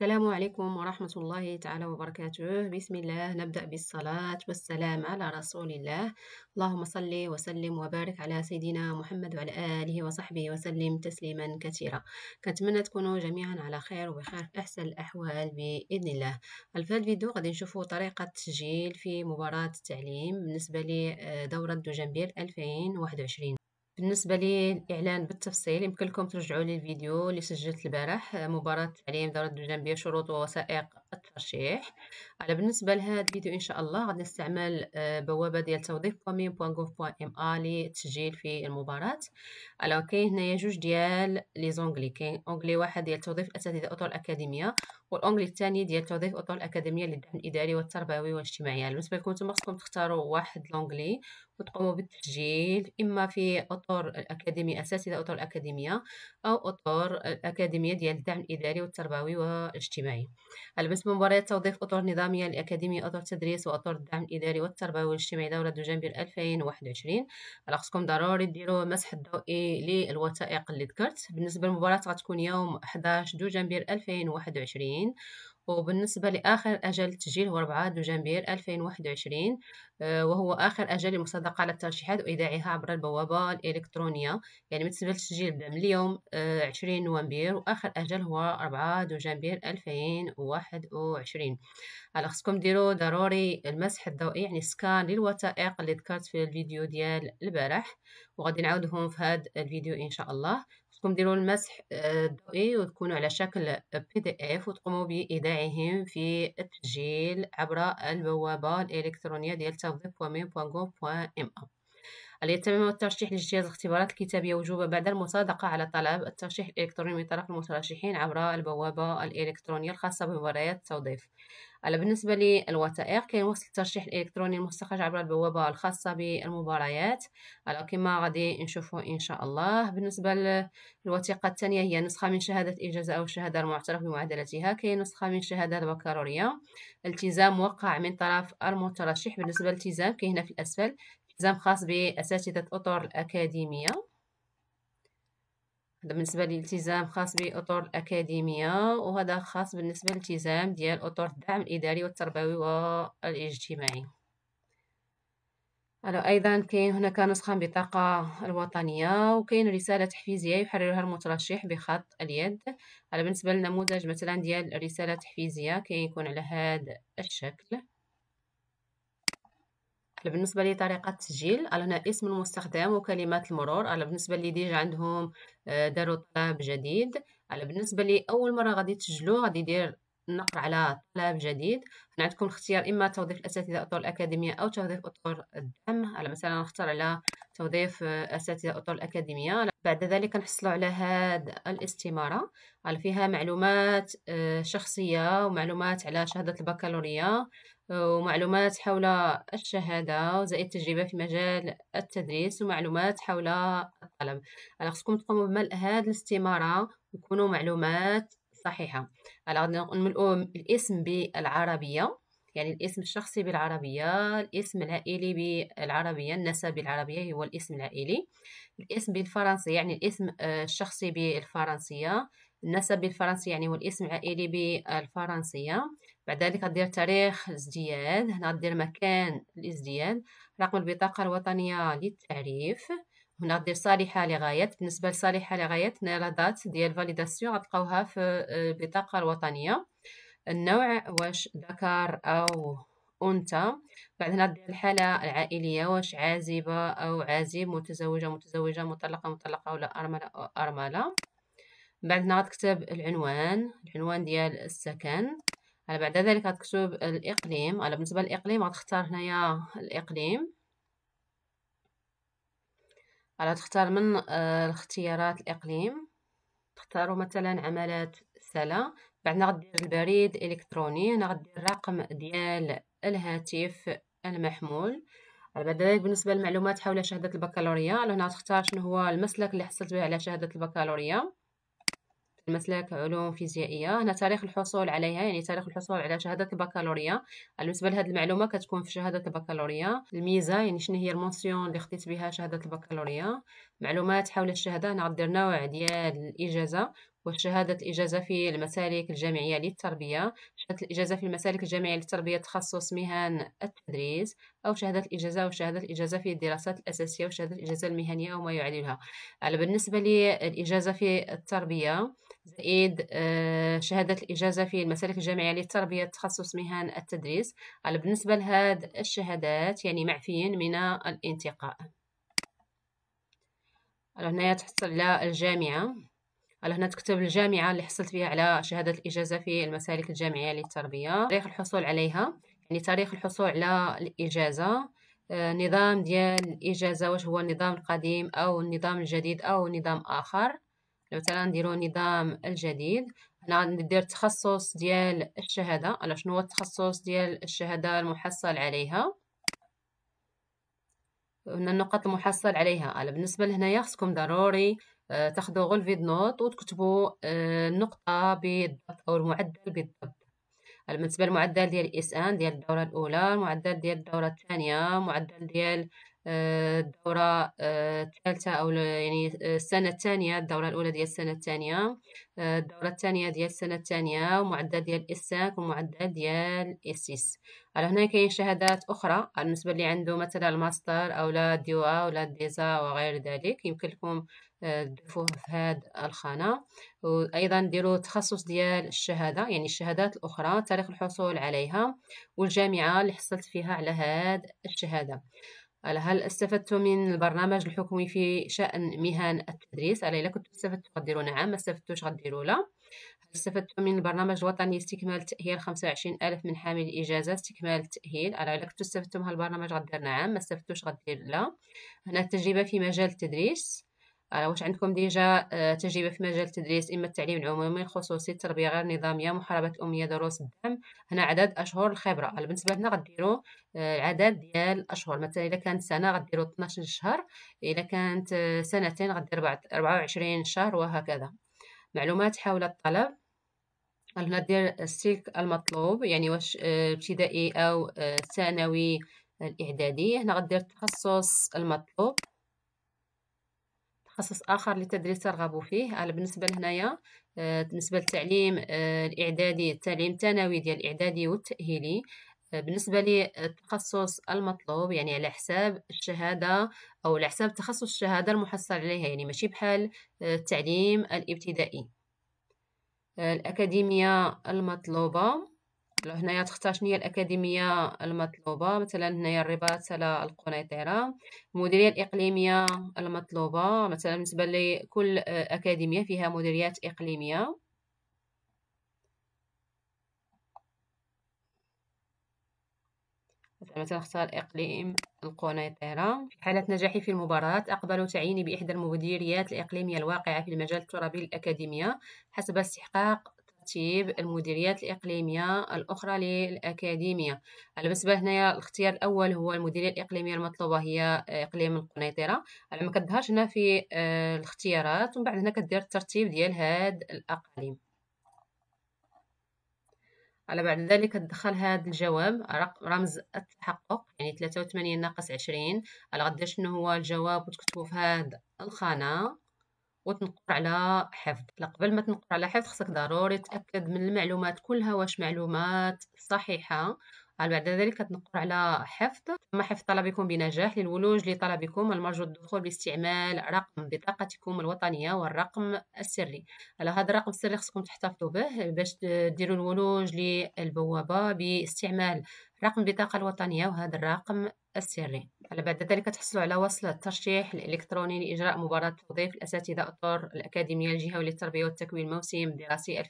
السلام عليكم ورحمة الله تعالى وبركاته بسم الله نبدأ بالصلاة والسلام على رسول الله اللهم صل وسلم وبارك على سيدنا محمد وعلى آله وصحبه وسلم تسليما كثيرا كنتمنى تكونوا جميعا على خير وبخير في أحسن الأحوال بإذن الله في هذا الفيديو غادي نشوفوا طريقة تسجيل في مباراة التعليم بالنسبة لدورة دوجنبير 2021 بالنسبة للإعلان بالتفصيل يمكن لكم ترجعوا للفيديو اللي سجلت البارح مباراة تعليم دورة الجنبية شروط ووثائق الترشيح على بالنسبه لهذا الفيديو ان شاء الله غادي نستعمل آه، بوابه ديال توظيف ا للتسجيل في المباراه على كاين هنايا جوج ديال لي زونغلي كاين اونغلي واحد ديال توظيف اساتذه اطر الاكاديميه والاونغلي الثاني ديال توظيف اطر الاكاديميه للدعم الاداري والتربوي والاجتماعي بالنسبه لكم نتوما خصكم تختاروا واحد لونغلي وتقوموا بالتسجيل اما في اطر الاكاديميه اساتذه اطر الاكاديميه او اطر الاكاديميه ديال الدعم الاداري والتربوي والاجتماعي على رسم مباريات توظيف أطر نظامية يعني لأكاديمية أطر التدريس وأطر الدعم الإداري والتربوي والاجتماعي دولة دجنبير 2021 خصكم ضروري ديروا مسح الضوئي للوثائق اللي ذكرت بالنسبة للمباراة غتكون يوم 11 دجنبير 2021 وبالنسبة لآخر أجل تسجيل هو 4 دجنبير 2021 آه، وهو آخر أجل المصادقة على الترشيحات وإيداعها عبر البوابة الإلكترونية يعني بالنسبة للتسجيل من اليوم 20 نوفمبر وآخر أجل هو 4 دجنبير 2021 على خصكم ديروا ضروري المسح الضوئي يعني سكان للوثائق اللي ذكرت في الفيديو ديال البارح وغادي نعاودهم في هذا الفيديو إن شاء الله خصكم ديروا المسح آه، الضوئي وتكونوا على شكل بي دي اف وتقوموا بايداعهم في التسجيل عبر البوابه الالكترونيه ديال تغذيه اليتم الترشيح لاجتياز الاختبارات الكتابية وجوبة بعد المصادقة على طلب الترشيح الإلكتروني من طرف المترشحين عبر البوابة الإلكترونية الخاصة بمباريات التوظيف على بالنسبة للوثائق كاين وصل الترشيح الإلكتروني المستخرج عبر البوابة الخاصة بالمباريات كما غادي نشوفوا إن شاء الله بالنسبة للوثيقة الثانية هي نسخة من شهادة إجازة أو الشهادة المعترف بمعادلتها كاين نسخة من شهادة البكالوريا التزام وقع من طرف المترشح بالنسبة للالتزام كاين هنا في الأسفل التزام خاص بأساتذة أطر الأكاديمية هذا بالنسبة للالتزام خاص بأطر الأكاديمية وهذا خاص بالنسبة للالتزام ديال أطر الدعم الإداري والتربوي والاجتماعي أيضا كاين هناك نسخة من بطاقة الوطنية وكاين رسالة تحفيزية يحررها المترشح بخط اليد على بالنسبة للنموذج مثلا ديال الرسالة التحفيزية كيكون على هذا الشكل بالنسبه لي طريقه التسجيل هنا اسم المستخدم وكلمات المرور انا بالنسبه لي ديجا عندهم آه، داروا طلب جديد انا بالنسبه لي اول مره غادي تسجلوا غادي يدير النقر على طلب جديد هنا عندكم اختيار اما توظيف الاساتذه اطر الاكاديميه او توظيف اطر الدعم على مثلا نختار على توظيف آه، اساتذه اطر الاكاديميه بعد ذلك نحصلوا على هاد الاستمارة على فيها معلومات آه، شخصية ومعلومات على شهادة البكالوريا آه، ومعلومات حول الشهادة وزائد تجربة في مجال التدريس ومعلومات حول الطلب على خصكم تقوموا بملء هاد الاستمارة ويكونوا معلومات صحيحة على غادي نملؤوا الاسم بالعربية يعني الاسم الشخصي بالعربية الاسم العائلي بالعربية النسب بالعربية هو الاسم العائلي الاسم بالفرنسي يعني الاسم آه، الشخصي بالفرنسية النسب بالفرنسي يعني هو الاسم العائلي بالفرنسية بعد ذلك غدير تاريخ الازدياد هنا غدير مكان الازدياد رقم البطاقة الوطنية للتعريف هنا غدير صالحة لغايات بالنسبة لصالحة لغايات هنا لا دات ديال فاليداسيون غتلقاوها في آه، البطاقة الوطنية النوع واش ذكر أو أنثى بعد هنا دير الحالة العائلية واش عازبة أو عازب متزوجة متزوجة مطلقة مطلقة ولا أرملة أو أرملة بعد هنا غتكتب العنوان العنوان ديال السكن على بعد ذلك غتكتب الإقليم على بالنسبة للإقليم غتختار هنايا الإقليم على تختار من آه، الاختيارات الإقليم تختاروا مثلا عملات سلا بعد غدير البريد الالكتروني هنا غدير الرقم ديال الهاتف المحمول بعد ذلك بالنسبه للمعلومات حول شهاده البكالوريا هنا غتختار شنو هو المسلك اللي حصلت به على شهاده البكالوريا المسلك علوم فيزيائيه هنا تاريخ الحصول عليها يعني تاريخ الحصول على شهاده البكالوريا بالنسبه لهذه المعلومه كتكون في شهاده البكالوريا الميزه يعني شنو هي المونسيون اللي خديت بها شهاده البكالوريا معلومات حول الشهاده هنا غدير نوع ديال الاجازه وشهادة الإجازة في المسالك الجامعية للتربية شهادة الإجازة في المسالك الجامعية للتربية تخصص مهن التدريس أو شهادة الإجازة وشهادة الإجازة في الدراسات الأساسية وشهادة الإجازة المهنية أو ما يعادلها على بالنسبة للإجازة في التربية زائد آه، شهادة الإجازة في المسالك الجامعية للتربية تخصص مهن التدريس على بالنسبة لهذه الشهادات يعني معفيين من الانتقاء هنا تحصل على الجامعة على هنا تكتب الجامعة اللي حصلت فيها على شهادة الإجازة في المسالك الجامعية للتربية تاريخ الحصول عليها يعني تاريخ الحصول على الإجازة آه، نظام ديال الإجازة واش هو النظام القديم أو النظام الجديد أو نظام آخر مثلا نديرو النظام الجديد هنا ندير التخصص ديال الشهادة على شنو هو التخصص ديال الشهادة المحصل عليها هنا النقط المحصل عليها على بالنسبة لهنايا خصكم ضروري آه، تاخذوا فيد نوت وتكتبوا النقطه آه، بالضبط او المعدل بالضبط بالنسبه للمعدل ديال الاس ان ديال الدوره الاولى المعدل ديال الدوره الثانيه معدل ديال آه، الدورة آه، الثالثة أو يعني آه، السنة الثانية الدورة الأولى ديال السنة الثانية الدورة الثانية ديال السنة الثانية ومعدل ديال الإساك ومعدل ديال الإسيس على هنا كاين شهادات أخرى بالنسبة اللي عنده مثلا الماستر أو لا ديوا ولا ديزا وغير ذلك يمكن لكم تضيفوه في هاد الخانة وأيضا ديروا تخصص ديال الشهادة يعني الشهادات الأخرى تاريخ الحصول عليها والجامعة اللي حصلت فيها على هاد الشهادة هل استفدت من البرنامج الحكومي في شأن مهن التدريس؟ على إلا كنتم استفدتوا غديروا نعم ما استفدتوش غديروا لا هل من البرنامج الوطني استكمال تأهيل 25 ألف من حامل الإجازة استكمال التأهيل على إلا كنت استفدتوا من هالبرنامج غدير نعم ما استفدتوش غدير لا هنا التجربة في مجال التدريس آه، واش عندكم ديجا آه، تجربه في مجال التدريس اما التعليم العمومي الخصوصي التربيه غير النظاميه محاربه الاميه دروس الدعم هنا عدد اشهر الخبره بالنسبه لنا غديرو العدد آه، ديال الاشهر مثلا الا كانت سنه غديرو 12 شهر الا كانت سنتين غدير 24 شهر وهكذا معلومات حول الطلب هنا دير السلك المطلوب يعني واش ابتدائي او ثانوي الاعدادي هنا غدير التخصص المطلوب تخصص اخر للتدريس ترغبوا فيه انا آه، بالنسبه لهنايا آه، بالنسبه للتعليم آه، الاعدادي التعليم الثانوي ديال الاعدادي والتاهيلي بالنسبه للتخصص المطلوب يعني على حساب الشهاده او على حساب تخصص الشهاده المحصل عليها يعني ماشي بحال التعليم الابتدائي الاكاديميه المطلوبه هنايا تختار شنو هي الاكاديميه المطلوبه مثلا هنايا الرباط على القنيطره المديريه الاقليميه المطلوبه مثلا بالنسبه لكل اكاديميه فيها مديريات اقليميه مثلا اختار إقليم القنيطرة في حالة نجاحي في المباراة أقبل تعييني بإحدى المديريات الإقليمية الواقعة في المجال الترابي للاكاديميه حسب استحقاق ترتيب المديريات الإقليمية الأخرى للأكاديمية على بالنسبة هنايا الاختيار الأول هو المديرية الإقليمية المطلوبة هي إقليم القنيطرة على ما كتظهرش هنا في آه، الاختيارات ومن بعد هنا كدير الترتيب ديال هاد الأقاليم على بعد ذلك تدخل هذا الجواب رمز التحقق يعني 83 ناقص 20 على غدير شنو هو الجواب وتكتبوا في هذا الخانة وتنقر على حفظ لا قبل ما تنقر على حفظ خصك ضروري تاكد من المعلومات كلها واش معلومات صحيحه بعد ذلك تنقر على حفظ ثم حفظ طلبكم بنجاح للولوج لطلبكم المرجو الدخول باستعمال رقم بطاقتكم الوطنية والرقم السري على هذا الرقم السري خصكم تحتفظوا به باش ديروا الولوج للبوابة باستعمال رقم البطاقة الوطنية وهذا الرقم السري على بعد ذلك تحصلوا على وصل الترشيح الإلكتروني لإجراء مباراة توظيف الأساتذة أطر الأكاديمية الجهوية للتربية والتكوين الموسم الدراسي 2021-2022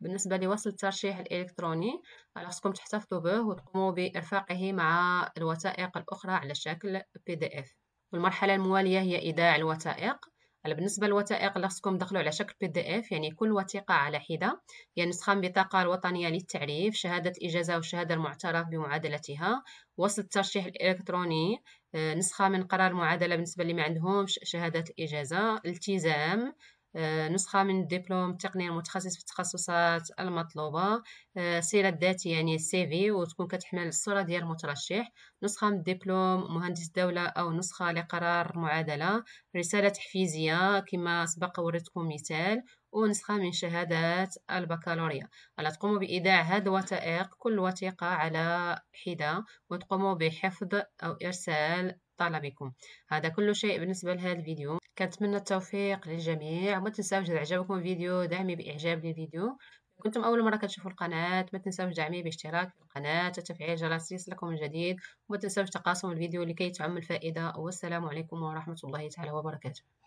بالنسبة لوصل الترشيح الإلكتروني خصكم تحتفظوا به وتقوموا بإرفاقه مع الوثائق الأخرى على شكل PDF والمرحلة الموالية هي إيداع الوثائق على بالنسبه للوثائق خصكم تدخلوا على شكل بي دي اف يعني كل وثيقه على حده هي يعني نسخه من البطاقه الوطنيه للتعريف شهاده الاجازه والشهاده المعترف بمعادلتها وصل الترشيح الالكتروني آه، نسخه من قرار معادله بالنسبه اللي ما عندهمش شهاده الاجازه التزام آه، نسخة من الدبلوم التقني المتخصص في التخصصات المطلوبة آه، السيرة الذاتية يعني السي في وتكون كتحمل الصورة ديال المترشح نسخة من الدبلوم مهندس دولة أو نسخة لقرار معادلة رسالة تحفيزية كما سبق وريتكم مثال ونسخة من شهادات البكالوريا ألا تقوموا بإيداع هاد الوثائق كل وثيقة على حدة وتقوموا بحفظ أو إرسال طلبكم هذا كل شيء بالنسبة لهذا الفيديو كنتمنى التوفيق للجميع وما تنساوش إذا عجبكم الفيديو دعمي بإعجاب للفيديو كنتم أول مرة كتشوفوا القناة ما تنساوش دعمي باشتراك في القناة وتفعيل جرس ليصلكم الجديد وما تنساوش تقاسم الفيديو لكي تعم الفائدة والسلام عليكم ورحمة الله تعالى وبركاته